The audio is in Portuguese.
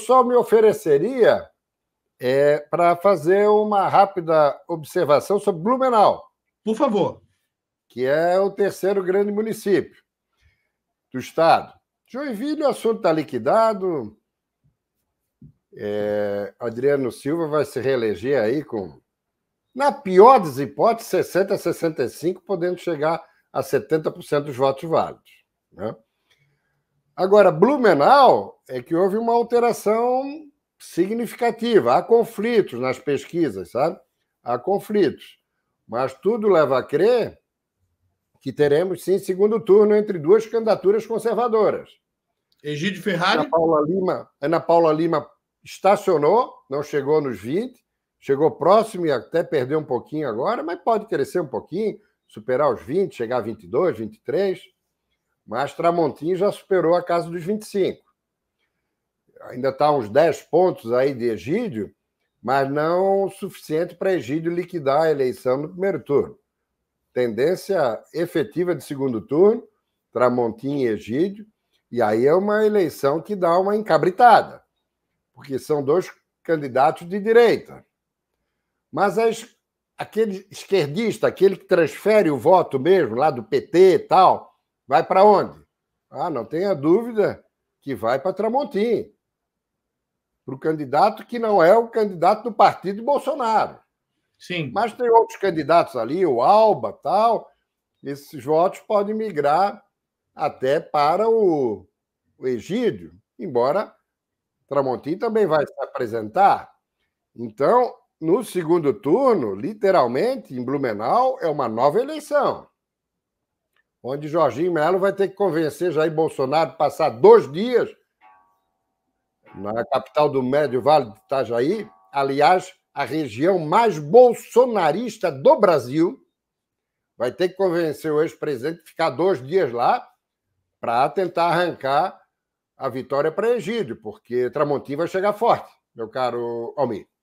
só me ofereceria é, para fazer uma rápida observação sobre Blumenau. Por favor. Que é o terceiro grande município do estado. Joinville, o assunto está liquidado. É, Adriano Silva vai se reeleger aí com, na pior das hipóteses, 60% a 65%, podendo chegar a 70% dos votos válidos. Né? Agora, Blumenau é que houve uma alteração significativa. Há conflitos nas pesquisas, sabe? Há conflitos. Mas tudo leva a crer que teremos, sim, segundo turno entre duas candidaturas conservadoras. Egídio Ferrari. Ana Paula Lima, Ana Paula Lima estacionou, não chegou nos 20, chegou próximo e até perdeu um pouquinho agora, mas pode crescer um pouquinho, superar os 20, chegar a 22, 23. Mas Tramontim já superou a casa dos 25. Ainda está uns 10 pontos aí de Egídio, mas não suficiente para Egídio liquidar a eleição no primeiro turno. Tendência efetiva de segundo turno, Tramontim e Egídio, e aí é uma eleição que dá uma encabritada, porque são dois candidatos de direita. Mas as, aquele esquerdista, aquele que transfere o voto mesmo, lá do PT e tal, Vai para onde? Ah, não tenha dúvida que vai para Tramontim. Para o candidato que não é o candidato do partido Bolsonaro. Sim. Mas tem outros candidatos ali, o Alba, tal. Esses votos podem migrar até para o, o Egídio, embora Tramontim também vai se apresentar. Então, no segundo turno, literalmente, em Blumenau, é uma nova eleição onde Jorginho Melo vai ter que convencer Jair Bolsonaro de passar dois dias na capital do Médio Vale de Itajaí, aliás, a região mais bolsonarista do Brasil, vai ter que convencer o ex-presidente de ficar dois dias lá para tentar arrancar a vitória para Egídio, porque Tramontim vai chegar forte, meu caro Almir.